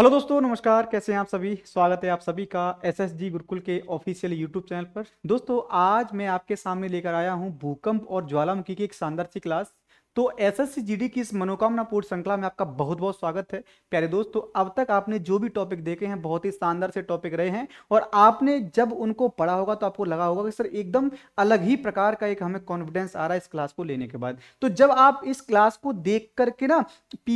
hello दोस्तों नमस्कार कैसे हैं आप सभी स्वागत है आप सभी का एसएसजी गुरुकुल के ऑफिशियल यूट्यूब चैनल पर दोस्तों आज मैं आपके सामने लेकर आया हूं भूकंप और ज्वालामुखी की एक शानदार सी क्लास तो एस एस की इस मनोकामना पूर्ण श्रृंखला में आपका बहुत बहुत स्वागत है प्यारे दोस्त तो अब तक आपने जो भी टॉपिक देखे हैं बहुत ही शानदार से टॉपिक रहे हैं और आपने जब उनको पढ़ा होगा तो आपको लगा होगा कि सर एकदम अलग ही प्रकार का एक हमें कॉन्फिडेंस आ रहा है इस क्लास को लेने के बाद तो जब आप इस क्लास को देख करके ना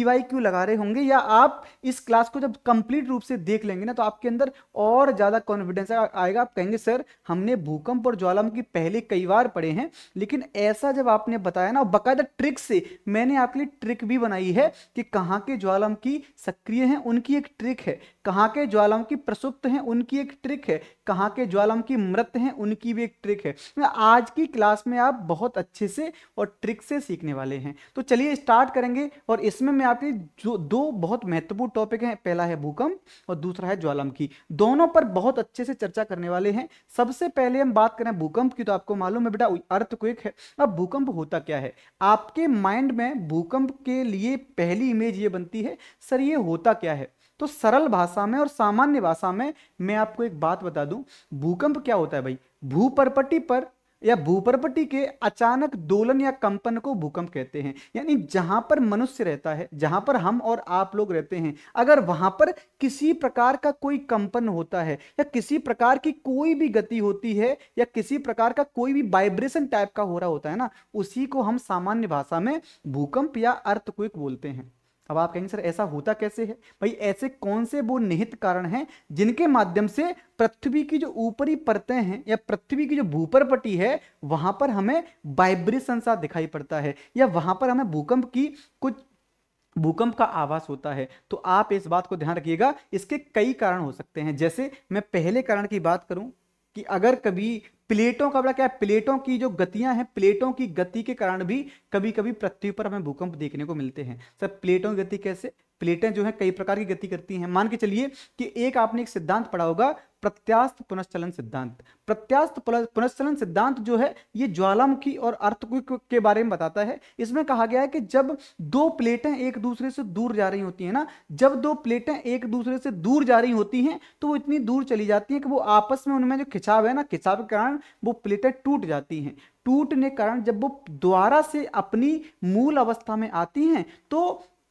वाई क्यू लगा रहे होंगे या आप इस क्लास को जब कंप्लीट रूप से देख लेंगे ना तो आपके अंदर और ज़्यादा कॉन्फिडेंस आएगा आप कहेंगे सर हमने भूकंप और ज्वालामुखी पहले कई बार पढ़े हैं लेकिन ऐसा जब आपने बताया ना बकायदा ट्रिक्स से मैंने आपके लिए ट्रिक भी बनाई है कि कहाँ के ज्वालामुखी सक्रिय हैं उनकी एक ट्रिक है कहाँ के ज्वालामुखी प्रसुप्त हैं उनकी एक ट्रिक है कहाँ के ज्वालामुखी मृत हैं उनकी भी एक ट्रिक है आज की क्लास में आप बहुत अच्छे से और ट्रिक से सीखने वाले हैं तो चलिए स्टार्ट करेंगे और इसमें मैं आपके जो दो बहुत महत्वपूर्ण टॉपिक हैं पहला है भूकंप और दूसरा है ज्वालामुखी दोनों पर बहुत अच्छे से चर्चा करने वाले हैं सबसे पहले हम बात करें भूकंप की तो आपको मालूम है बेटा अर्थ है अब भूकंप होता क्या है आपके माइंड में भूकंप के लिए पहली इमेज ये बनती है सर ये होता क्या है तो सरल भाषा में और सामान्य भाषा में मैं आपको एक बात बता दूं भूकंप क्या होता है भाई भूपरपटी पर या भूपरपटी के अचानक दोलन या कंपन को भूकंप कहते हैं यानी जहां पर मनुष्य रहता है जहां पर हम और आप लोग रहते हैं अगर वहां पर किसी प्रकार का कोई कंपन होता है या किसी प्रकार की कोई भी गति होती है या किसी प्रकार का कोई भी वाइब्रेशन टाइप का हो रहा होता है ना उसी को हम सामान्य भाषा में भूकंप या अर्थ बोलते हैं अब आप कहेंगे सर ऐसा होता कैसे है भाई ऐसे कौन से वो निहित कारण हैं जिनके माध्यम से पृथ्वी की जो ऊपरी परतें हैं या पृथ्वी की जो भूपर पट्टी है वहां पर हमें वाइब्रेशन सा दिखाई पड़ता है या वहां पर हमें भूकंप की कुछ भूकंप का आवास होता है तो आप इस बात को ध्यान रखिएगा इसके कई कारण हो सकते हैं जैसे मैं पहले कारण की बात करूं कि अगर कभी प्लेटों का बड़ा क्या है प्लेटों की जो गतियां हैं प्लेटों की गति के कारण भी कभी कभी पृथ्वी पर हमें भूकंप देखने को मिलते हैं सर प्लेटों की गति कैसे प्लेटें जो है कई प्रकार की गति करती हैं मान के चलिए कि एक आपने एक सिद्धांत पढ़ा होगा प्रत्यास्थ पुनश्चलन सिद्धांत प्रत्यास्थ पुनश्चलन सिद्धांत जो है ये ज्वालामुखी और अर्थक्विक के बारे में बताता है इसमें कहा गया है कि जब दो प्लेटें एक दूसरे से दूर जा रही होती हैं ना जब दो प्लेटें एक दूसरे से दूर जा रही होती हैं तो वो इतनी दूर चली जाती हैं कि वो आपस में उनमें जो खिंचाव है ना खिंचाव के कारण वो प्लेटें टूट जाती हैं टूटने कारण जब वो दोबारा से अपनी मूल अवस्था में आती हैं तो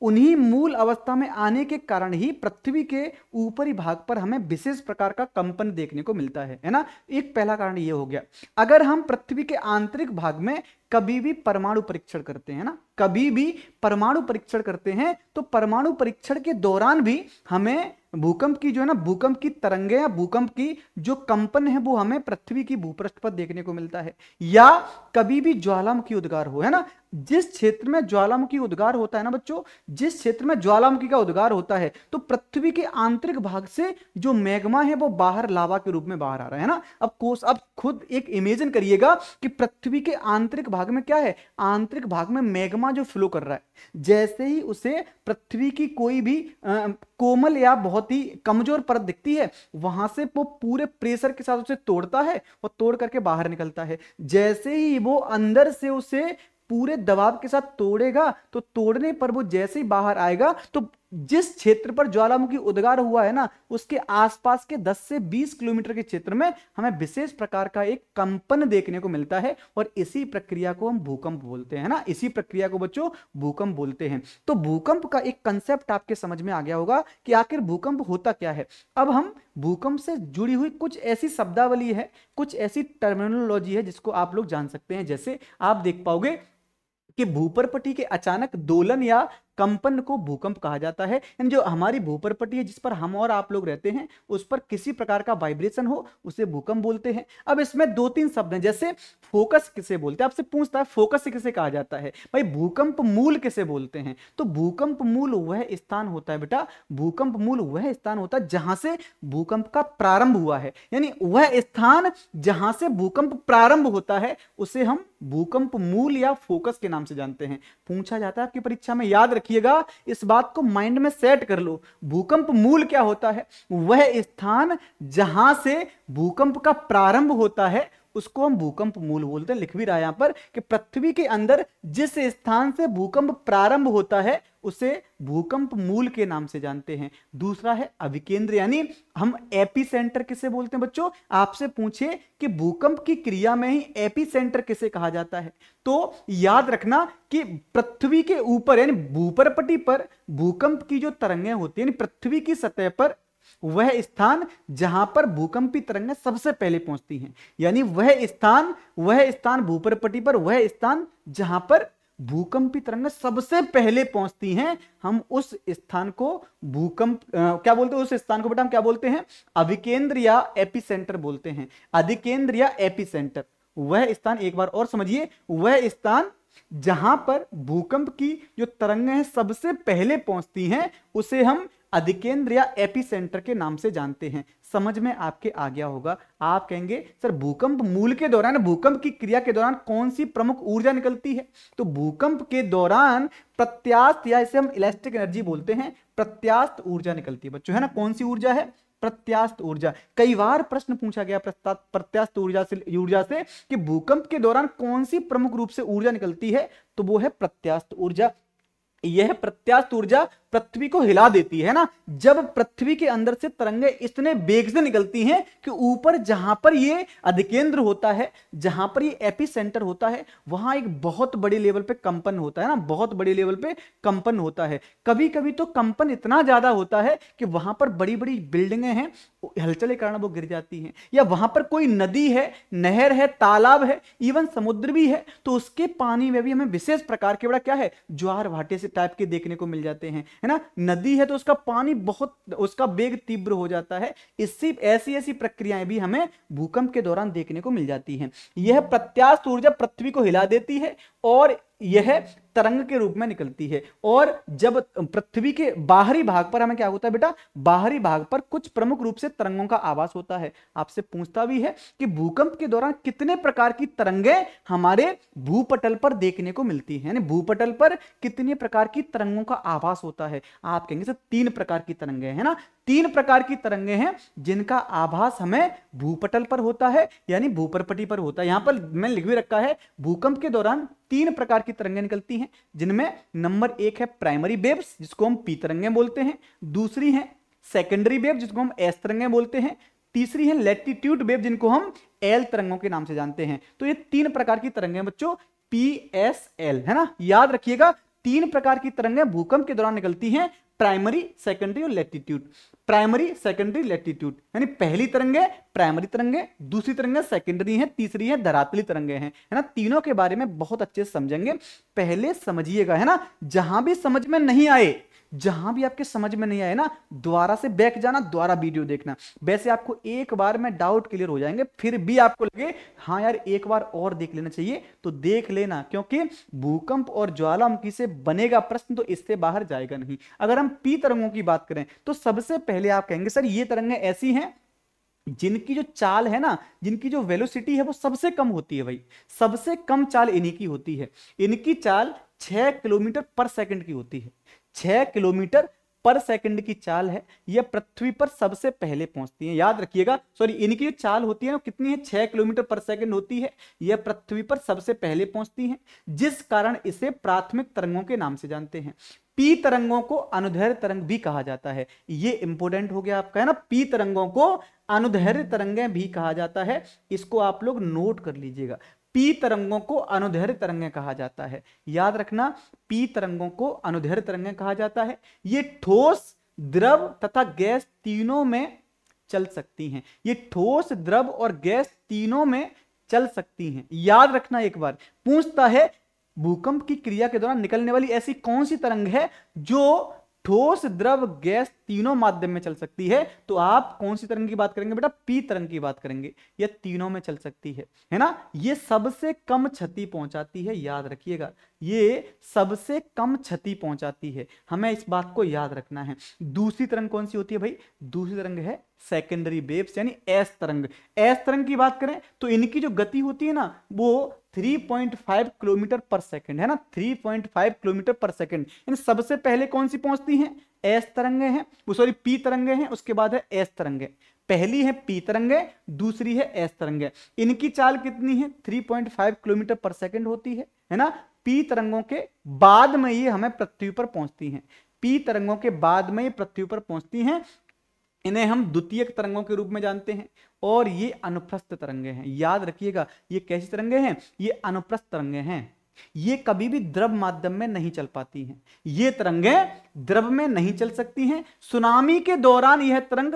उन्हीं मूल अवस्था में आने के कारण ही पृथ्वी के ऊपरी भाग पर हमें विशेष प्रकार का कंपन देखने को मिलता है है ना एक पहला कारण ये हो गया अगर हम पृथ्वी के आंतरिक भाग में कभी भी परमाणु परीक्षण करते हैं ना कभी भी परमाणु परीक्षण करते हैं तो परमाणु परीक्षण के दौरान भी हमें भूकंप की जो है ना भूकंप की तरंगे या भूकंप की जो कंपन है वो हमें पृथ्वी की भूपृष्ठ पर देखने को मिलता है या कभी भी ज्वालामुखी उद्गार हो है ना जिस क्षेत्र में ज्वालामुखी उद्गार होता है ना बच्चों जिस क्षेत्र में ज्वालामुखी का उद्गार होता है तो पृथ्वी के आंतरिक भाग से जो मैग्मा है वो बाहर लावा के रूप में बाहर आ रहा है ना अब कोस अब खुद एक इमेजिन करिएगा कि पृथ्वी के आंतरिक भाग में क्या है आंतरिक भाग में मैग्मा जो फ्लो कर रहा है जैसे ही उसे पृथ्वी की कोई भी आ, कोमल या बहुत ही कमजोर परत दिखती है वहां से वो पूरे प्रेशर के साथ उसे तोड़ता है और तोड़ करके बाहर निकलता है जैसे ही वो अंदर से उसे पूरे दबाव के साथ तोड़ेगा तो तोड़ने पर वो जैसे ही बाहर आएगा तो जिस क्षेत्र पर ज्वालामुखी उद्गार हुआ है ना उसके आसपास के 10 से 20 किलोमीटर के क्षेत्र में हमें विशेष प्रकार का एक कंपन देखने को मिलता है और इसी प्रक्रिया को हम भूकंप बोलते हैं ना इसी प्रक्रिया को बच्चों भूकंप बोलते हैं तो भूकंप का एक कंसेप्ट आपके समझ में आ गया होगा कि आखिर भूकंप होता क्या है अब हम भूकंप से जुड़ी हुई कुछ ऐसी शब्दावली है कुछ ऐसी टर्मिनोलॉजी है जिसको आप लोग जान सकते हैं जैसे आप देख पाओगे कि भूपर के अचानक दोलन या कंपन को भूकंप कहा जाता है यानी जो हमारी भूपरपट्टी है जिस पर हम और आप लोग रहते हैं उस पर किसी प्रकार का वाइब्रेशन हो उसे भूकंप बोलते हैं अब इसमें दो तीन शब्द हैं जैसे फोकस किसे बोलते हैं आपसे पूछता है फोकस किसे कहा जाता है भाई भूकंप मूल किसे बोलते हैं तो भूकंप मूल वह स्थान होता है बेटा भूकंप मूल वह स्थान होता है जहां से भूकंप का प्रारंभ हुआ है यानी वह स्थान जहां से भूकंप प्रारंभ होता है उसे हम भूकंप मूल या फोकस के नाम से जानते हैं पूछा जाता है आपकी परीक्षा में याद रखिएगा इस बात को माइंड में सेट कर लो भूकंप मूल क्या होता है वह स्थान जहां से भूकंप का प्रारंभ होता है उसको हम भूकंप मूल बोलते हैं लिख भी रहा है यहाँ पर कि पृथ्वी के अंदर जिस स्थान से भूकंप प्रारंभ होता है उसे भूकंप मूल के नाम से जानते हैं दूसरा है अभिकेंद्र यानी हम एपी सेंटर किसे बोलते हैं बच्चों आपसे पूछे कि भूकंप की क्रिया में ही एपी सेंटर किसे कहा जाता है तो याद रखना कि पृथ्वी के ऊपर यानी भूपरपटी पर भूकंप की जो तरंगें होती है पृथ्वी की सतह पर वह स्थान जहां पर भूकंपी तरंगें सबसे पहले पहुंचती हैं यानी वह स्थान वह स्थान भूपरपटी पर वह स्थान जहां पर भूकंपी तरंगें सबसे पहले पहुंचती हैं हम उस स्थान को भूकंप क्या बोलते हैं उस स्थान को बेटा हम क्या बोलते हैं अविकेंद्र या एपिसेंटर बोलते हैं अधिकेंद्र या एपिसेंटर वह स्थान एक बार और समझिए वह स्थान जहां पर भूकंप की जो तरंगें हैं सबसे पहले पहुंचती हैं उसे हम अधिकेंद्र या एपिसेंटर के नाम से जानते हैं समझ में आपके आ गया होगा आप कहेंगे सर भूकंप मूल के दौरान भूकंप की क्रिया के दौरान कौन सी प्रमुख ऊर्जा निकलती है तो भूकंप के दौरान प्रत्यास्त या इसे हम इलेक्ट्रिक एनर्जी बोलते हैं प्रत्यास्त ऊर्जा निकलती है बच्चों है ना कौन सी ऊर्जा है प्रत्यास्त ऊर्जा कई बार प्रश्न पूछा गया प्रत्यास्त ऊर्जा से ऊर्जा से कि भूकंप के दौरान कौन सी प्रमुख रूप से ऊर्जा निकलती है तो वो है प्रत्यास्त ऊर्जा यह प्रत्यास्त ऊर्जा पृथ्वी को हिला देती है ना जब पृथ्वी के अंदर से तरंगे इतने बेग से निकलती हैं कि ऊपर जहां पर ये अधिकेंद्र होता है जहां पर ये एपी सेंटर होता है वहां एक बहुत बड़े लेवल पे कंपन होता है ना बहुत बड़े लेवल पे कंपन होता है कभी कभी तो कंपन इतना ज्यादा होता है कि वहां पर बड़ी बड़ी बिल्डिंगे हैं हलचल के कारण वो गिर जाती हैं या वहां पर कोई नदी है नहर है तालाब है इवन समुद्र भी है तो उसके पानी में भी हमें विशेष प्रकार के बड़ा क्या है ज्वार भाटे से टाइप के देखने को मिल जाते हैं है ना नदी है तो उसका पानी बहुत उसका वेग तीव्र हो जाता है इससे ऐसी ऐसी प्रक्रियाएं भी हमें भूकंप के दौरान देखने को मिल जाती हैं यह प्रत्याश ऊर्जा पृथ्वी को हिला देती है और यह तरंग के रूप में निकलती है और जब पृथ्वी के बाहरी भाग पर हमें क्या होता है बेटा बाहरी भाग पर कुछ प्रमुख रूप से तरंगों का आवास होता है आपसे पूछता भी है कि भूकंप के दौरान कितने प्रकार की तरंगे हमारे भूपटल पर देखने को मिलती है भूपटल पर कितने प्रकार की तरंगों का आवास होता है आप कहेंगे सर तीन प्रकार की तरंगे है ना तीन प्रकार की तरंगे हैं जिनका आभास हमें भूपटल पर होता है यानी भूपरपटी पर होता है यहां पर मैंने लिख भी रखा है भूकंप के दौरान तीन प्रकार की तरंगे निकलती हैं जिनमें नंबर एक है प्राइमरी बेब्स जिसको हम पी तरंगे बोलते हैं दूसरी है सेकेंडरी बेब जिसको हम एस तरंगे बोलते हैं तीसरी है लेटीट्यूड बेब जिनको हम एल तरंगों के नाम से जानते हैं तो ये तीन प्रकार की तरंगे बच्चों पी एस एल है ना याद रखिएगा तीन प्रकार की तरंगें भूकंप के दौरान निकलती हैं प्राइमरी सेकेंडरी और लेटीट्यूड प्राइमरी सेकेंडरी लेटीट्यूड यानी पहली तरंगे प्राइमरी तरंगे दूसरी तरंगे सेकेंडरी हैं तीसरी है धरातली तरंगे हैं है ना तीनों के बारे में बहुत अच्छे से समझेंगे पहले समझिएगा है ना जहां भी समझ में नहीं आए जहां भी आपके समझ में नहीं आए ना द्वारा से बैक जाना द्वारा वीडियो देखना वैसे आपको एक बार में डाउट क्लियर हो जाएंगे फिर भी आपको लगे हाँ यार एक बार और देख लेना चाहिए तो देख लेना क्योंकि भूकंप और ज्वालामुखी से बनेगा प्रश्न तो इससे बाहर जाएगा नहीं अगर हम पी तरंगों की बात करें तो सबसे पहले आप कहेंगे सर ये तरंगे ऐसी हैं जिनकी जो चाल है ना जिनकी जो वेलोसिटी है वो सबसे कम होती है भाई सबसे कम चाल इन्हीं की होती है इनकी चाल छह किलोमीटर पर सेकंड की होती है छह किलोमीटर पर सेकंड की चाल है यह पृथ्वी पर सबसे पहले पहुंचती है याद रखिएगा सॉरी इनकी जो चाल होती है वो कितनी है छह किलोमीटर पर सेकंड होती है यह पृथ्वी पर सबसे पहले पहुंचती है जिस कारण इसे प्राथमिक तरंगों के नाम से जानते हैं पी तरंगों को अनुधैर्य तरंग भी कहा जाता है ये इंपोर्टेंट हो गया आपका है ना पी तरंगों को अनुधैर्य तरंगें भी कहा जाता है इसको आप लोग नोट कर लीजिएगा पी तरंगों को अनुधैर्य तरंगें कहा जाता है याद रखना पी तरंगों को अनुधैर्य तरंगें कहा जाता है ये ठोस द्रव तथा गैस तीनों में चल सकती हैं ये ठोस द्रव और गैस तीनों में चल सकती हैं याद रखना एक बार पूछता है भूकंप की क्रिया के दौरान निकलने वाली ऐसी कौन सी तरंग है जो ठोस द्रव गैस तीनों माध्यम में चल सकती है तो आप कौन सी तरंग की बात करेंगे बेटा पी तरंग की बात करेंगे यह तीनों में चल सकती है है ना ये सबसे कम क्षति पहुंचाती है याद रखिएगा ये सबसे कम क्षति पहुंचाती है हमें इस बात को याद रखना है दूसरी तरंग कौन सी होती है भाई दूसरी तरंग है सेकेंडरी वेब्स यानी एस तरंग एस तरंग की बात करें तो इनकी जो गति होती है ना वो 3.5 किलोमीटर पर सेकंड है ना 3.5 किलोमीटर पर सेकंड इन सबसे पहले कौन सी पहुंचती हैं एस तरंगे हैं वो सॉरी पी तरंगे हैं उसके बाद है एस तरंगे पहली है पी तरंगे दूसरी है एस तरंगे इनकी चाल कितनी है 3.5 किलोमीटर पर सेकंड होती है है ना पी तरंगों के बाद में ये हमें पृथ्वी पर पहुंचती हैं पी तरंगों के बाद में ये पृथ्वी पर पहुंचती हैं इन्हें हम द्वितीयक तरंगों के रूप में जानते हैं और ये अनुप्रस्थ तरंगे हैं याद रखिएगा ये कैसी तरंगे हैं ये अनुप्रस्थ तरंगे हैं ये कभी भी द्रव माध्यम में नहीं चल पाती हैं ये तरंगे द्रव में नहीं चल सकती हैं सुनामी के दौरान यह तरंग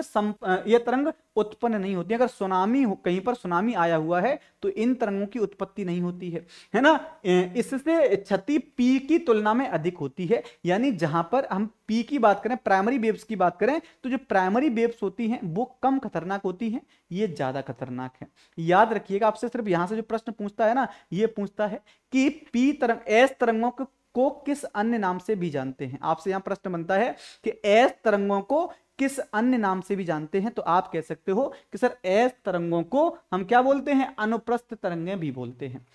यह तरंग उत्पन्न नहीं होती अगर सुनामी कहीं पर सुनामी आया हुआ है तो इन तरंगों की उत्पत्ति नहीं होती है है ना इससे क्षति पी की तुलना में अधिक होती है यानी जहां पर हम पी की बात करें प्राइमरी बेब्स की बात करें तो जो प्राइमरी बेब्स होती हैं वो कम खतरनाक होती हैं ये ज्यादा खतरनाक है याद रखिएगा आपसे सिर्फ यहां से जो प्रश्न पूछता है ना ये पूछता है कि पी तरंग एस तरंगों को को किस अन्य नाम से भी जानते हैं आपसे यहां प्रश्न बनता है कि एस तरंगों को किस अन्य नाम से भी जानते हैं तो आप कह सकते हो कि सर एस तरंगों को हम क्या बोलते हैं अनुप्रस्थ तरंगे भी बोलते हैं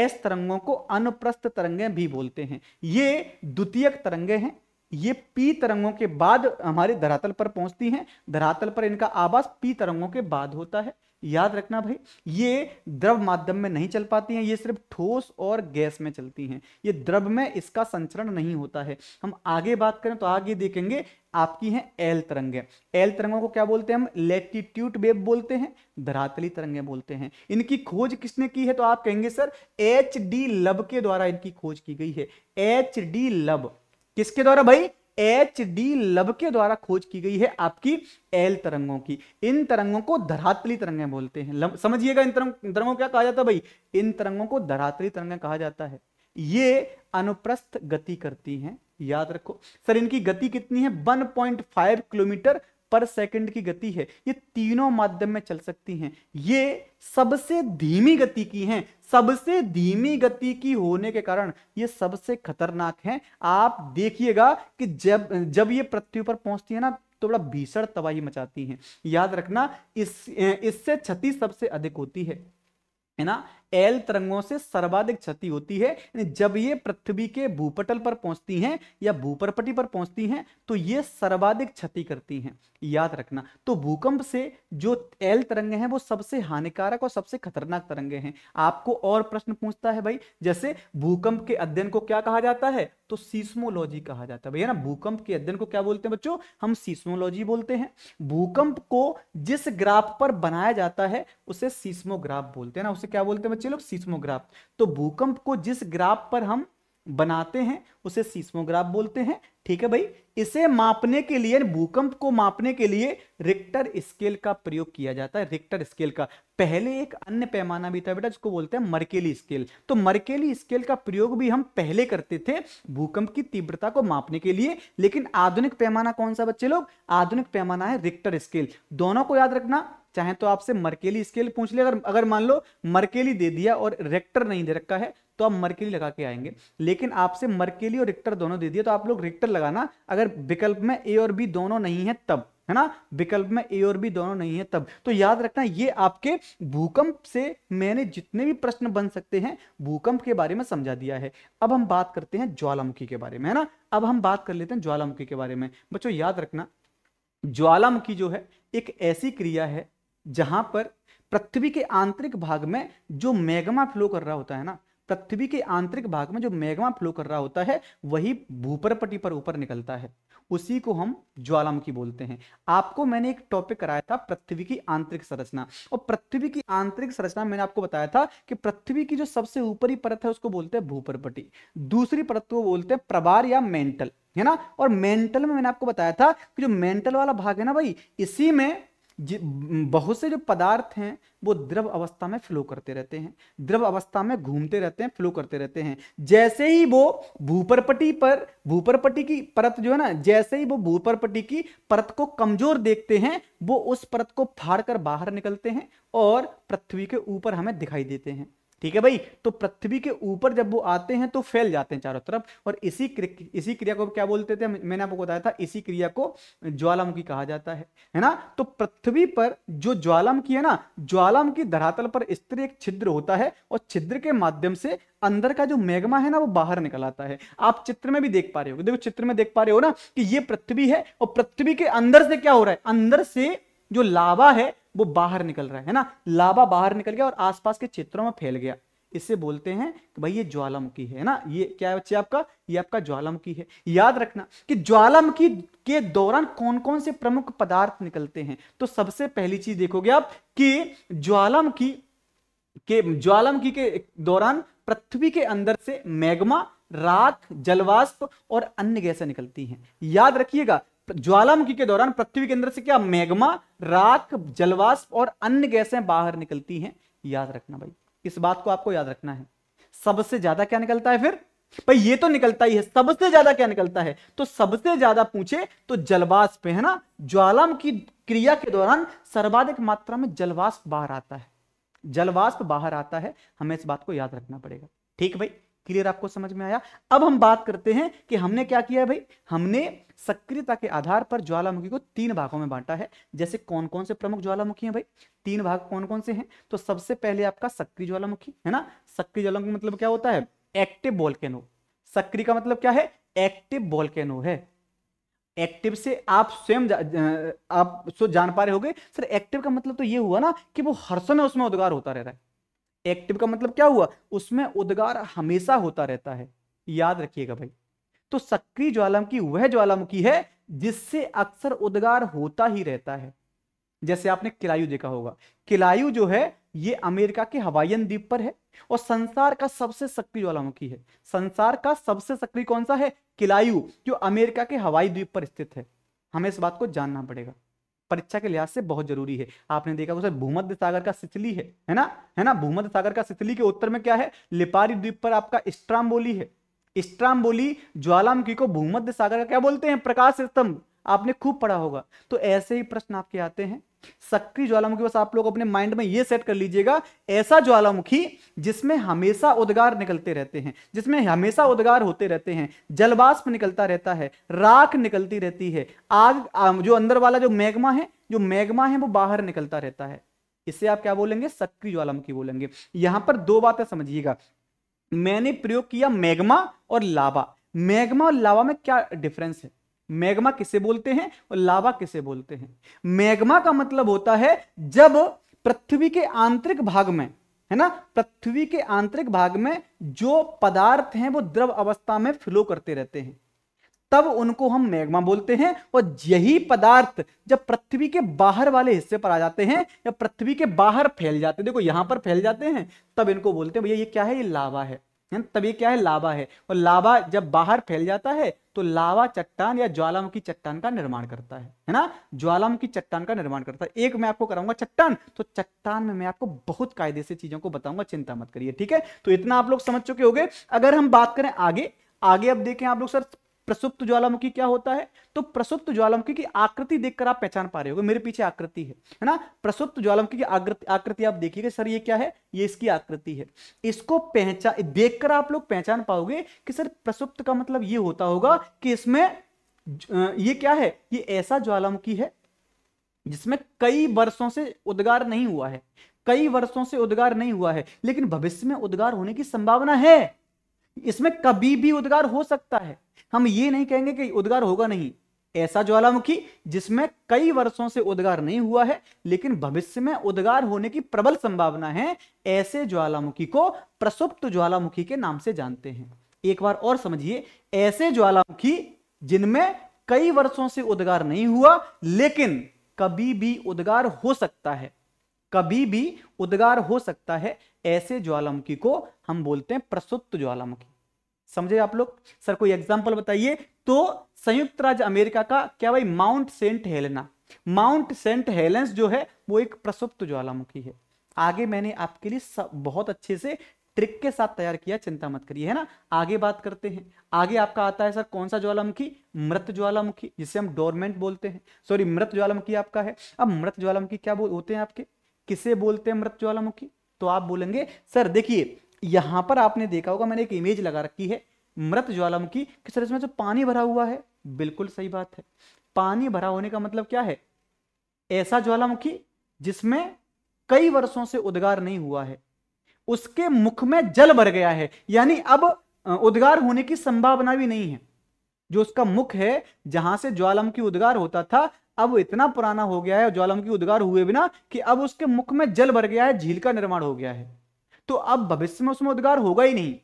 एस तरंगों को अनुप्रस्थ तरंगे भी बोलते हैं ये द्वितीयक तरंगे हैं ये पी तरंगों के बाद हमारे धरातल पर पहुंचती हैं धरातल पर इनका आवास पी तरंगों के बाद होता है याद रखना भाई ये द्रव माध्यम में नहीं चल पाती हैं ये सिर्फ ठोस और गैस में चलती हैं ये द्रव में इसका संचरण नहीं होता है हम आगे बात करें तो आगे देखेंगे आपकी हैं एल तरंगें एल तरंगों को क्या बोलते हैं हम लेटीट्यूट वेब बोलते हैं धरातली तरंगे बोलते हैं इनकी खोज किसने की है तो आप कहेंगे सर एच डी लब के द्वारा इनकी खोज की गई है एच डी लब किसके द्वारा भाई एच डी लब के द्वारा खोज की गई है आपकी एल तरंगों की इन तरंगों को धरातली तरंगे बोलते हैं समझिएगा इन तरंग तरंगों क्या कहा जाता है भाई इन तरंगों को धरातली तरंगे कहा जाता है ये अनुप्रस्थ गति करती हैं याद रखो सर इनकी गति कितनी है 1.5 किलोमीटर पर सेकंड की गति है ये तीनों माध्यम में चल सकती हैं ये सबसे धीमी गति की हैं सबसे धीमी गति की होने के कारण ये सबसे खतरनाक हैं आप देखिएगा कि जब जब ये पृथ्वी पर पहुंचती है ना तो बड़ा भीषण तबाही मचाती हैं याद रखना इस इससे क्षति सबसे अधिक होती है है ना एल तरंगों से सर्वाधिक क्षति होती है जब ये पृथ्वी के भूपटल पर पहुंचती हैं या भूपरपटी पर पहुंचती हैं तो ये सर्वाधिक क्षति करती हैं याद रखना तो भूकंप से जो एल तरंगे हैं वो सबसे हानिकारक और सबसे खतरनाक तरंगे हैं आपको और प्रश्न पूछता है भाई जैसे भूकंप के अध्ययन को क्या कहा जाता है तो सीस्मोलॉजी कहा जाता है भैया ना भूकंप के अध्ययन को क्या बोलते हैं बच्चों हम सीस्मोलॉजी बोलते हैं भूकंप को जिस ग्राफ पर बनाया जाता है उसे सीस्मोग्राफ बोलते हैं ना उसे क्या बोलते हैं बच्चे लोग सीस्मोग्राफ तो भूकंप को जिस ग्राफ पर हम बनाते हैं उसे सीस्मोग्राफ बोलते हैं ठीक है भाई इसे मापने के लिए भूकंप को मापने के लिए रिक्टर स्केल का प्रयोग किया जाता है रिक्टर स्केल का पहले एक अन्य पैमाना भी था बेटा जिसको बोलते हैं मर्केली स्केल तो मर्केली स्केल का प्रयोग भी हम पहले करते थे भूकंप की तीव्रता को मापने के लिए लेकिन आधुनिक पैमाना कौन सा बच्चे लोग आधुनिक पैमाना है रिक्टर स्केल दोनों को याद रखना चाहे तो आपसे मर्केली स्केल पूछ ले अगर अगर मान लो मर्केली दे दिया और रेक्टर नहीं दे रखा है तो आप मरकेली लगा के आएंगे लेकिन आपसे मरकेली और रिक्टर दोनों दे दिए तो आप लोग रिक्टर लगाना अगर विकल्प में ए और बी दोनों नहीं है तब है ना विकल्प में ए और बी दोनों नहीं है तब तो याद रखना ये आपके भूकंप से मैंने जितने भी प्रश्न बन सकते हैं भूकंप के बारे में समझा दिया है अब हम बात करते हैं ज्वालामुखी के बारे में है ना अब हम बात कर लेते हैं ज्वालामुखी के बारे में बच्चों याद रखना ज्वालामुखी जो है एक ऐसी क्रिया है जहां पर पृथ्वी के आंतरिक भाग में जो मैग्मा फ्लो कर रहा होता है ना पृथ्वी के आंतरिक भाग में जो मैग्मा फ्लो कर रहा होता है वही भूपरपटी पर ऊपर निकलता है उसी को हम ज्वालामुखी बोलते हैं आपको मैंने एक टॉपिक कराया था पृथ्वी की आंतरिक संरचना और पृथ्वी की आंतरिक संरचना मैंने आपको बताया था कि पृथ्वी की जो सबसे ऊपरी परत है उसको बोलते हैं भूपरपटी दूसरी परत को बोलते हैं प्रभार या मेंटल है ना और मेंटल में मैंने आपको बताया था कि जो मेंटल वाला भाग है ना भाई इसी में बहुत से जो पदार्थ हैं वो द्रव अवस्था में फ्लो करते रहते हैं द्रव अवस्था में घूमते रहते हैं फ्लो करते रहते हैं जैसे ही वो भूपरपटी पर भूपरपटी की परत जो है ना जैसे ही वो भूपरपटी की परत को कमजोर देखते हैं वो उस परत को फाड़ कर बाहर निकलते हैं और पृथ्वी के ऊपर हमें दिखाई देते हैं ठीक है भाई तो पृथ्वी के ऊपर जब वो आते हैं तो फैल जाते हैं चारों तरफ और इसी क्रि, इसी क्रिया को क्या बोलते थे मैंने आपको बताया था इसी क्रिया को ज्वालामुखी कहा जाता है है ना तो पृथ्वी पर जो ज्वालामुखी है ना ज्वालामुखी धरातल पर स्त्री एक छिद्र होता है और छिद्र के माध्यम से अंदर का जो मैग्मा है ना वो बाहर निकल आता है आप चित्र में भी देख पा रहे हो देखो चित्र में देख पा रहे हो ना कि ये पृथ्वी है और पृथ्वी के अंदर से क्या हो रहा है अंदर से जो लावा है वो बाहर निकल रहा है, ना लावा बाहर निकल गया और आसपास के क्षेत्रों में फैल गया इसे बोलते हैं कि भाई ये ज्वालामुखी है ना ये क्या है आपका ये आपका ज्वालामुखी है याद रखना कि ज्वालामुखी के दौरान कौन कौन से प्रमुख पदार्थ निकलते हैं तो सबसे पहली चीज देखोगे आप कि ज्वालामुखी के ज्वालामुखी के दौरान पृथ्वी के अंदर से मैग्मा राख जलवाष्प और अन्य गैसें निकलती हैं याद रखिएगा ज्वालामुखी के दौरान पृथ्वी के अंदर से क्या मैग्मा राख जलवाष्प और अन्य गैसें बाहर निकलती हैं याद रखना भाई इस बात को आपको याद रखना है सबसे ज्यादा क्या निकलता है फिर भाई ये तो निकलता ही है सबसे ज्यादा क्या निकलता है तो सबसे ज्यादा पूछे तो जलवाष्प है ना ज्वालामुखी क्रिया के दौरान सर्वाधिक मात्रा में जलवाष्प बाहर आता है जलवाष्प बाहर आता है हमें इस बात को याद रखना पड़ेगा ठीक भाई क्लियर आपको समझ में आया अब हम बात करते हैं कि हमने क्या किया भाई हमने सक्रियता के आधार पर ज्वालामुखी को तीन भागों में बांटा है जैसे कौन कौन से प्रमुख ज्वालामुखी हैं भाई तीन भाग कौन कौन से हैं तो सबसे पहले आपका सक्रिय ज्वालामुखी है ना सक्रिय ज्वालामुखी मतलब क्या होता है एक्टिव बोलकेनो सक्रिय का मतलब क्या है एक्टिव बोलकेनो है एक्टिव से आप स्वयं आप जान पा रहे हो सर एक्टिव का मतलब तो ये हुआ ना कि वो हर समय उसमें उद्गार होता रह रहा है एक्टिव का मतलब क्या हुआ उसमें उद्गार हमेशा होता रहता है याद रखिएगा भाई तो सक्रिय ज्वालामुखी वह ज्वालामुखी है जिससे अक्सर उद्गार होता ही रहता है जैसे आपने किलायु देखा होगा किलायु जो है ये अमेरिका के हवाईन द्वीप पर है और संसार का सबसे सक्रिय ज्वालामुखी है संसार का सबसे सक्रिय कौन सा है किलायु जो अमेरिका के हवाई द्वीप पर स्थित है हमें इस बात को जानना पड़ेगा परीक्षा के लिहाज से बहुत जरूरी है आपने देखा उसे भूमध्य सागर का सिसली है है ना है ना भूमध्य सागर का सिसली के उत्तर में क्या है लिपारी द्वीप पर आपका बोली है बोली ज्वालामुखी को भूमध्य सागर का क्या बोलते हैं प्रकाश स्तंभ आपने खूब पढ़ा होगा तो ऐसे ही प्रश्न आपके आते हैं सक्रिय ज्वालामुखी बस आप लोग अपने माइंड में यह सेट कर लीजिएगा ऐसा ज्वालामुखी जिसमें हमेशा उद्गार निकलते रहते हैं जिसमें हमेशा उद्गार होते रहते हैं जलवाष्प निकलता रहता है राख निकलती रहती है आग जो अंदर वाला जो मैग्मा है जो मैग्मा है वो बाहर निकलता रहता है इससे आप क्या बोलेंगे सक्रिय ज्वालामुखी बोलेंगे यहां पर दो बातें समझिएगा मैंने प्रयोग किया मैग्मा और लावा मैग्मा और लावा में क्या डिफरेंस है मैग्मा किसे बोलते हैं और लावा किसे बोलते हैं मैग्मा का मतलब होता है जब पृथ्वी के आंतरिक भाग में है ना पृथ्वी के आंतरिक भाग में जो पदार्थ हैं वो द्रव अवस्था में फ्लो करते रहते हैं तब उनको हम मैग्मा बोलते हैं और यही पदार्थ जब पृथ्वी के बाहर वाले हिस्से पर आ जाते हैं या पृथ्वी के बाहर फैल जाते हैं देखो यहां पर फैल जाते हैं तब इनको बोलते हैं भैया ये क्या है ये लावा है है तभी क्या है लावा है और लावा जब बाहर फैल जाता है तो लावा चट्टान या ज्वालामुखी चट्टान का निर्माण करता है है ना ज्वालामुखी चट्टान का निर्माण करता है एक मैं आपको कराऊंगा चट्टान तो चट्टान में मैं आपको बहुत कायदे से चीजों को बताऊंगा चिंता मत करिए ठीक है तो इतना आप लोग समझ चुके हो अगर हम बात करें आगे आगे अब देखें आप लोग सर प्रसुप्त ज्वालामुखी क्या होता है तो प्रसुप्त ज्वालामुखी की आकृति देखकर आप पहचान पा रहे हो मेरे पीछे आकृति है है ना प्रसुप्त ज्वालामुखी की आकृति आप देखिएगा सर ये क्या है ये इसकी आकृति है इसको पहचान देखकर आप लोग पहचान पाओगे कि सर प्रसुप्त का मतलब ये होता होगा कि इसमें ये क्या है ये ऐसा ज्वालामुखी है जिसमें कई वर्षों से उद्गार नहीं हुआ है कई वर्षों से उद्गार नहीं हुआ है लेकिन भविष्य में उद्गार होने की संभावना है इसमें कभी भी उद्गार हो सकता है हम ये नहीं कहेंगे कि उद्गार होगा नहीं ऐसा ज्वालामुखी जिसमें कई वर्षों से उद्गार नहीं हुआ है लेकिन भविष्य में उद्गार होने की प्रबल संभावना है ऐसे ज्वालामुखी को प्रसुप्त ज्वालामुखी के नाम से जानते हैं एक बार और समझिए ऐसे ज्वालामुखी जिनमें कई वर्षों से उद्गार नहीं हुआ लेकिन कभी भी उद्गार हो सकता है कभी भी उद्गार हो सकता है ऐसे ज्वालामुखी को हम बोलते हैं प्रसुप्त ज्वालामुखी समझे आप लोग सर कोई एग्जाम्पल बताइए तो संयुक्त राज्य अमेरिका का क्या भाई Mount Saint Helena Mount Saint Helens जो है वो एक प्रसुप्त ज्वालामुखी है आगे मैंने आपके लिए बहुत अच्छे से ट्रिक के साथ तैयार किया चिंता मत करिए है ना आगे बात करते हैं आगे आपका आता है सर कौन सा ज्वालामुखी मृत ज्वालामुखी जिसे हम डोरमेंट बोलते हैं सॉरी मृत ज्वालामुखी आपका है अब मृत ज्वालामुखी क्या होते हैं आपके किसे बोलते हैं मृत ज्वालामुखी तो आप बोलेंगे सर देखिए यहां पर आपने देखा होगा मैंने एक इमेज लगा रखी है मृत ज्वालामुखी किस तरह इसमें जो पानी भरा हुआ है बिल्कुल सही बात है पानी भरा होने का मतलब क्या है ऐसा ज्वालामुखी जिसमें कई वर्षों से उद्गार नहीं हुआ है उसके मुख में जल भर गया है यानी अब उद्गार होने की संभावना भी नहीं है जो उसका मुख है जहां से ज्वालामुखी उद्गार होता था अब इतना पुराना हो गया है ज्वालामुखी उद्गार हुए बिना कि अब उसके मुख में जल भर गया है झील का निर्माण हो गया है तो अब भविष्य में उसमें उद्गार होगा ही नहीं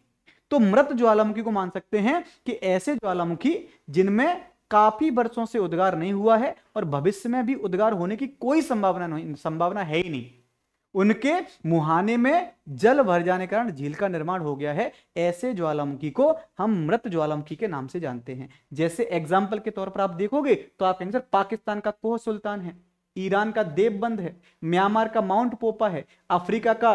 तो मृत ज्वालामुखी को मान सकते हैं कि ऐसे ज्वालामुखी जिनमें काफी वर्षों से उद्गार नहीं हुआ है और भविष्य में भी उद्गार होने की कोई संभावना नहीं संभावना है ही नहीं उनके मुहाने में जल भर जाने कारण झील का निर्माण हो गया है ऐसे ज्वालामुखी को हम मृत ज्वालामुखी के नाम से जानते हैं जैसे एग्जाम्पल के तौर पर आप देखोगे तो आप कहेंगे सर पाकिस्तान का कोह सुल्तान है ईरान का देवबंद है म्यांमार का माउंट पोपा है अफ्रीका का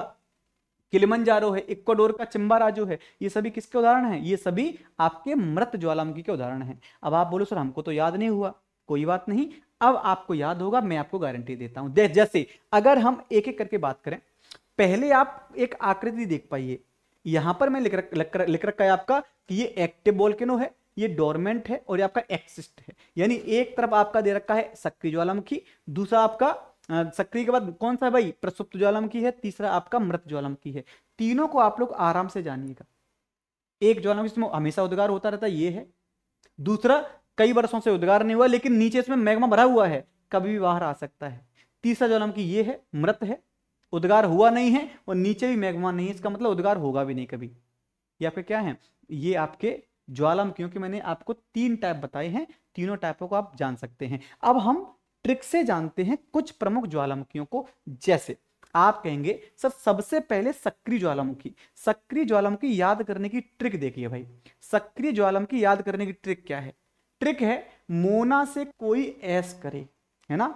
किलिमंजारो है इक्वाडोर का चिम्बाराजू है ये सभी किसके उदाहरण हैं ये सभी आपके मृत ज्वालामुखी के उदाहरण हैं अब आप बोलो सर हमको तो याद नहीं हुआ कोई बात नहीं अब आपको याद होगा मैं आपको गारंटी देता हूं जैसे अगर हम एक एक करके बात करें पहले आप एक आकृति देख पाइए यहां पर मैं लिख रख लिख, रखा है आपका कि ये एक्टिव बोल्केनो है ये डोरमेंट है और ये आपका एक्सिस्ट है यानी एक तरफ आपका दे रखा है सक्रिय ज्वालामुखी दूसरा आपका सक्रिय के बाद कौन सा है भाई प्रसुप्त ज्वालामुखी है तीसरा आपका मृत ज्वालामुखी है तीनों को आप लोग आराम से जानिएगा एक ज्वालामुखी इसमें हमेशा उद्गार होता रहता है ये है दूसरा कई वर्षों से उद्गार नहीं हुआ लेकिन नीचे इसमें मैग्मा भरा हुआ है कभी भी बाहर आ सकता है तीसरा ज्वालामुखी ये है मृत है उद्गार हुआ नहीं है और नीचे भी मैग्मा नहीं है इसका मतलब उद्गार होगा भी नहीं कभी ये आपके क्या है ये आपके ज्वालामुखियों क्योंकि मैंने आपको तीन टाइप बताए हैं तीनों टाइपों को आप जान सकते हैं अब हम ट्रिक से जानते हैं कुछ प्रमुख ज्वालामुखियों को जैसे आप कहेंगे सर सबसे पहले सक्रिय ज्वालामुखी सक्रिय ज्वालामुखी याद करने की ट्रिक देखिए भाई सक्रिय ज्वालामुखी याद करने की ट्रिक क्या है ट्रिक है मोना से कोई ऐस करे है ना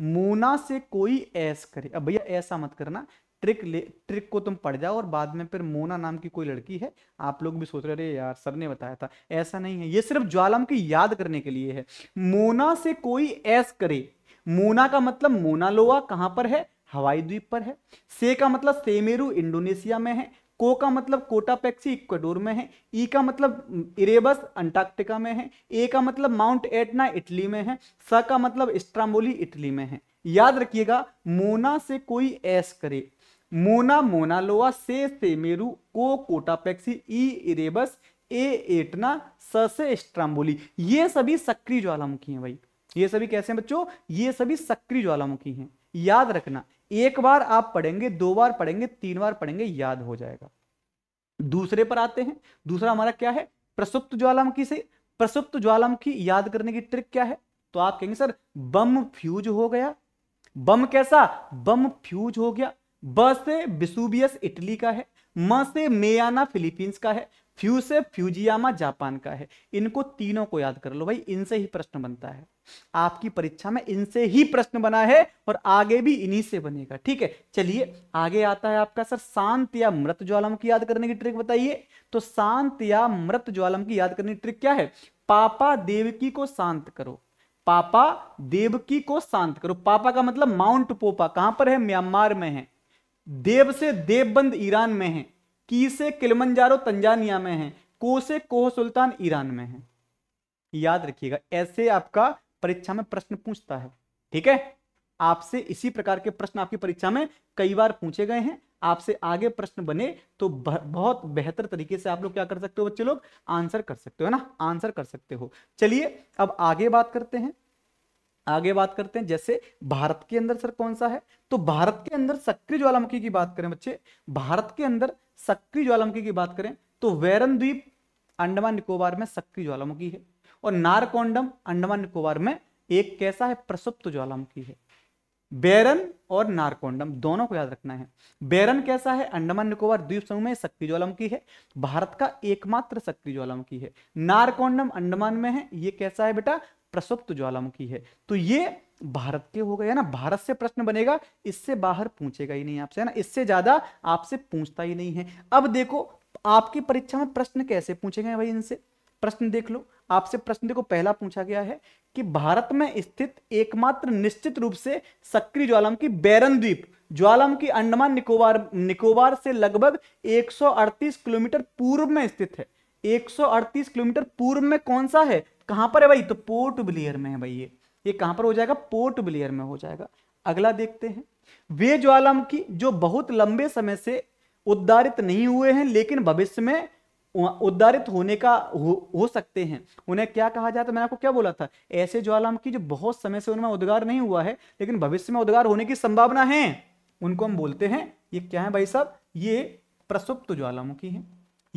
मोना से कोई ऐस करे अब भैया ऐसा मत करना ट्रिक ले ट्रिक को तुम पढ़ जाओ और बाद में फिर मोना नाम की कोई लड़की है आप लोग भी सोच रहे अरे यार सर ने बताया था ऐसा नहीं है ये सिर्फ ज्वालामुखी याद करने के लिए है मोना से कोई ऐस करे मोना का मतलब मोनालोआ कहाँ पर है हवाई द्वीप पर है से का मतलब सेमेरू इंडोनेशिया में है को का मतलब कोटापैक्सी इक्वाडोर में है ई का मतलब इरेबस अंटार्कटिका में है ए का मतलब माउंट एटना इटली में है स का मतलब स्ट्रामोली इटली में है याद रखिएगा मोना से कोई ऐस करे मोना मोनालोआ से मेरू को कोटापेक्सी ई इरेबस ए एटना ससे स्ट्राम्बोली ये सभी सक्रिय ज्वालामुखी हैं भाई ये सभी कैसे हैं बच्चों ये सभी सक्रिय ज्वालामुखी हैं याद रखना एक बार आप पढ़ेंगे दो बार पढ़ेंगे तीन बार पढ़ेंगे याद हो जाएगा दूसरे पर आते हैं दूसरा हमारा क्या है प्रसुप्त ज्वालामुखी से प्रसुप्त ज्वालामुखी याद करने की ट्रिक क्या है तो आप कहेंगे सर बम फ्यूज हो गया बम कैसा बम फ्यूज हो गया ब से बिसुबियस इटली का है म से मेयाना फिलीपींस का है फ्यू से फ्यूजियामा जापान का है इनको तीनों को याद कर लो भाई इनसे ही प्रश्न बनता है आपकी परीक्षा में इनसे ही प्रश्न बना है और आगे भी इन्हीं से बनेगा ठीक है चलिए आगे आता है आपका सर शांत या मृत की याद करने की ट्रिक बताइए तो शांत या मृत की याद करने की ट्रिक क्या है पापा देवकी को शांत करो पापा देवकी को शांत करो पापा का मतलब माउंट पोपा कहां पर है म्यांमार में है देव से देवबंद ईरान में है की से किलमंजारो तंजानिया में है को से कोह सुल्तान ईरान में है याद रखिएगा ऐसे आपका परीक्षा में प्रश्न पूछता है ठीक है आपसे इसी प्रकार के प्रश्न आपकी परीक्षा में कई बार पूछे गए हैं आपसे आगे प्रश्न बने तो बहुत बेहतर तरीके से आप लोग क्या कर सकते हो बच्चे लोग आंसर कर सकते हो ना आंसर कर सकते हो चलिए अब आगे बात करते हैं आगे बात करते हैं जैसे भारत के अंदर सर कौन सा है तो भारत के अंदर सक्रिय ज्वालामुखी की बात करें बच्चे भारत के अंदर सक्रिय ज्वालामुखी की बात करें तो वैरन द्वीप अंडमान निकोबार में सक्रिय ज्वालामुखी है और नारकोंडम अंडमान निकोबार में एक कैसा है प्रसुप्त ज्वालामुखी है बैरन और नारकोंडम दोनों को याद रखना है बैरन कैसा है अंडमान निकोबार द्वीप समूह में सक्रिय ज्वालामुखी है भारत का एकमात्र सक्रिय ज्वालामुखी है नारकोंडम अंडमान में है ये कैसा है बेटा प्रसुप्त ज्वालामुखी है तो ये भारत के हो गए है ना भारत से प्रश्न बनेगा इससे बाहर पूछेगा ही नहीं आपसे है ना इससे ज्यादा आपसे पूछता ही नहीं है अब देखो आपकी परीक्षा में प्रश्न कैसे पूछे गए भाई इनसे प्रश्न देख लो आपसे प्रश्न देखो पहला पूछा गया है कि भारत में स्थित एकमात्र निश्चित रूप से सक्रिय ज्वालामुखी बैरन द्वीप ज्वालामुखी अंडमान निकोबार निकोबार से लगभग 138 किलोमीटर पूर्व में स्थित है 138 किलोमीटर पूर्व में कौन सा है कहां पर है भाई तो पोर्ट ब्लेयर में है भाई ये ये कहां पर हो जाएगा पोर्ट ब्लेयर में हो जाएगा अगला देखते हैं वे ज्वालामुखी जो बहुत लंबे समय से उद्धारित नहीं हुए हैं लेकिन भविष्य में उद्धारित होने का हो, हो सकते हैं उन्हें क्या कहा जाता है मैंने आपको क्या बोला था ऐसे ज्वालामुखी जो बहुत समय से उनमें उद्गार नहीं हुआ है लेकिन भविष्य में उद्गार होने की संभावना है उनको हम बोलते हैं ये क्या है भाई साहब ये प्रसुप्त ज्वालामुखी है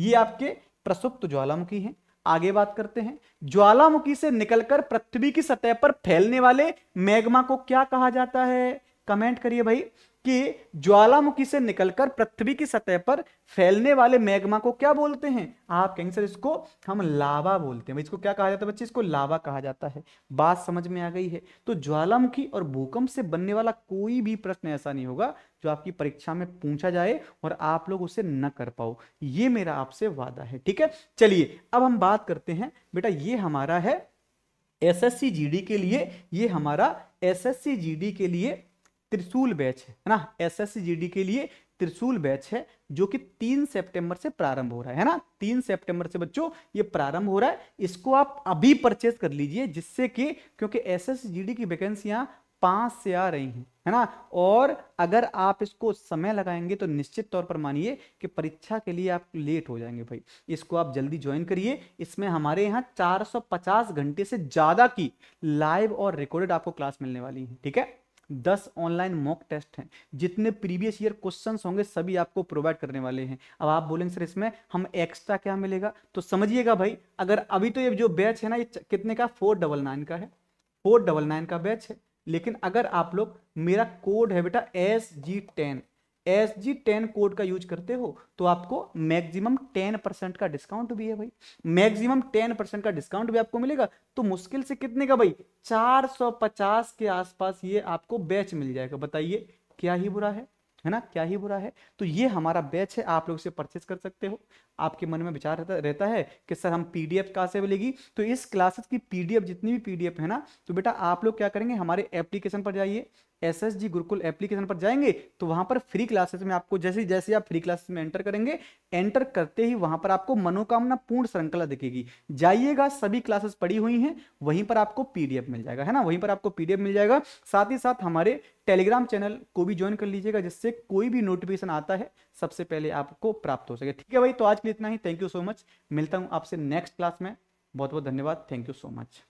ये आपके प्रसुप्त ज्वालामुखी है आगे बात करते हैं ज्वालामुखी से निकलकर पृथ्वी की सतह पर फैलने वाले मैग्मा को क्या कहा जाता है कमेंट करिए भाई कि ज्वालामुखी से निकलकर पृथ्वी की सतह पर फैलने वाले मैग्मा को क्या बोलते हैं आप कहेंगे सर इसको हम लावा बोलते हैं इसको क्या कहा जाता है बच्चे इसको लावा कहा जाता है बात समझ में आ गई है तो ज्वालामुखी और भूकंप से बनने वाला कोई भी प्रश्न ऐसा नहीं होगा जो आपकी परीक्षा में पूछा जाए और आप लोग उसे न कर पाओ ये मेरा आपसे वादा है ठीक है चलिए अब हम बात करते हैं बेटा ये हमारा है जी डी के लिए ये हमारा जी डी के लिए त्रिशूल बैच है ना एस एस के लिए त्रिशूल बैच है जो कि तीन सितंबर से प्रारंभ हो रहा है ना तीन सितंबर से बच्चों ये प्रारंभ हो रहा है इसको आप अभी परचेज कर लीजिए जिससे कि क्योंकि एस एस की वैकेंसियां पांच से आ रही हैं है ना और अगर आप इसको समय लगाएंगे तो निश्चित तौर पर मानिए कि परीक्षा के लिए आप लेट हो जाएंगे भाई इसको आप जल्दी ज्वाइन करिए इसमें हमारे यहाँ 450 घंटे से ज़्यादा की लाइव और रिकॉर्डेड आपको क्लास मिलने वाली है ठीक है दस ऑनलाइन मॉक टेस्ट हैं जितने प्रीवियस ईयर क्वेश्चन होंगे सभी आपको प्रोवाइड करने वाले हैं अब आप बोलेंगे सर इसमें हम एक्स्ट्रा क्या मिलेगा तो समझिएगा भाई अगर अभी तो ये जो बैच है ना ये कितने का फोर डबल नाइन का है फोर डबल नाइन का बैच है लेकिन अगर आप लोग मेरा कोड है बेटा S G ten S G ten code का यूज करते हो तो आपको मैक्सिमम टेन परसेंट का डिस्काउंट भी है भाई मैक्सिमम टेन परसेंट का डिस्काउंट भी आपको मिलेगा तो मुश्किल से कितने का भाई चार सौ पचास के आसपास ये आपको बैच मिल जाएगा बताइए क्या ही बुरा है है ना क्या ही बुरा है तो ये हमारा बैच है आप लोग इसे परचेज कर सकते हो आपके मन में विचार रहता, रहता है कि सर हम पीडीएफ कहाँ से मिलेगी तो इस क्लासेस की पीडीएफ जितनी भी पीडीएफ है ना तो बेटा आप लोग क्या करेंगे हमारे एप्लीकेशन पर जाइए S S G Gurukul application पर जाएंगे तो वहां पर फ्री क्लासेस में आपको जैसे जैसे आप फ्री क्लासेस में एंटर करेंगे एंटर करते ही वहां पर आपको मनोकामना पूर्ण श्रृंखला दिखेगी जाइएगा सभी क्लासेस पड़ी हुई हैं वहीं पर आपको पीडीएफ मिल जाएगा है ना वहीं पर आपको पीडीएफ मिल जाएगा साथ ही साथ हमारे टेलीग्राम चैनल को भी ज्वाइन कर लीजिएगा जिससे कोई भी नोटिफिकेशन आता है सबसे पहले आपको प्राप्त हो सके ठीक है भाई तो आज के लिए इतना ही थैंक यू सो मच मिलता हूँ आपसे नेक्स्ट क्लास में बहुत बहुत धन्यवाद थैंक यू सो मच